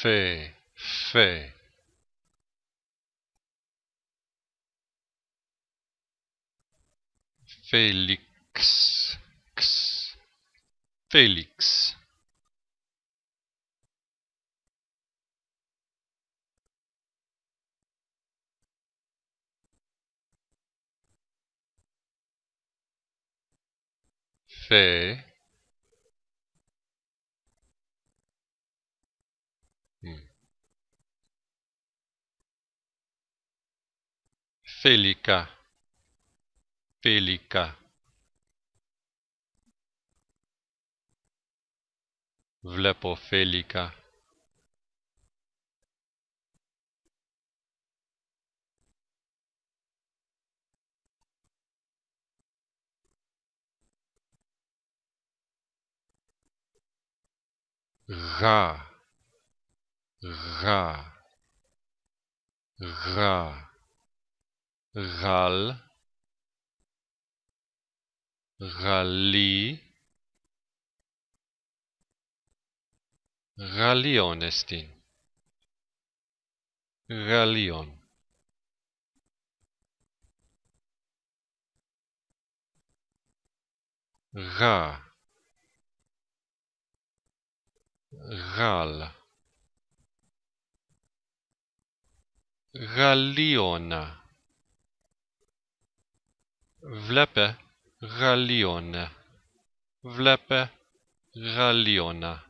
Fé, fé. Félix, x, Félix. Fé, Φέλικα. Φέλικα. Βλέπω φέλικα. Γα. Γα. Γα. gal gali galion estin galion ga gal galiona Vlepe Ralione. Vlepe Ralione.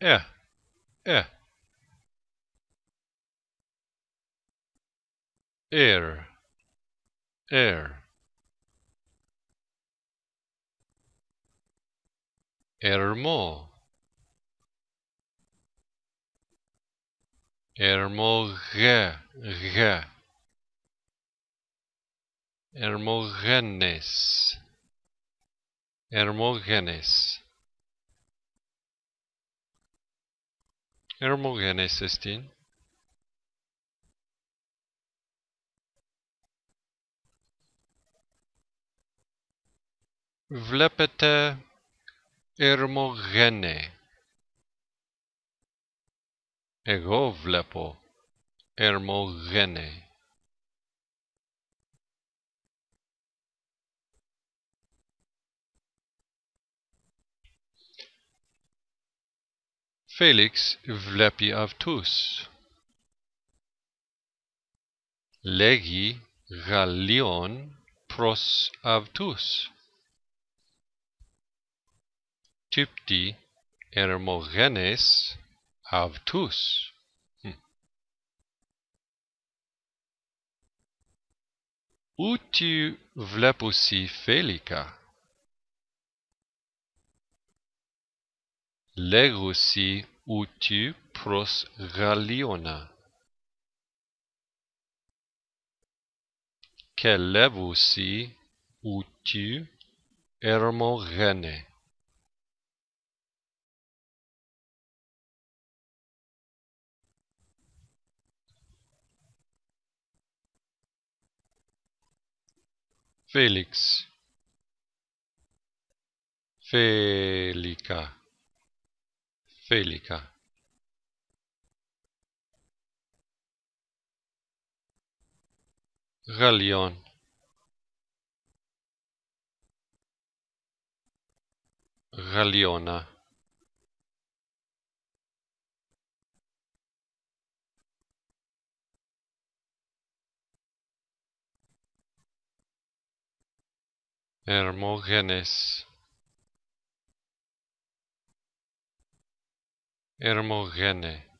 Yeah, yeah. air air hermo hermogé hermógenes hermógenes hermógenes 16 βλέπετε Ερμογένε. Εγώ βλέπω Ερμογένε. Φέλιξ βλέπει αυτούς. Λέγει Γαλλίων προς αυτούς. typti ermogenes avtus hm. uti vlepusi felica legusi uti pros galliona kella vosci uti ermogenes Félix, Félica, Félica. Galeão, Galeona. Hermógenes. Hermógene.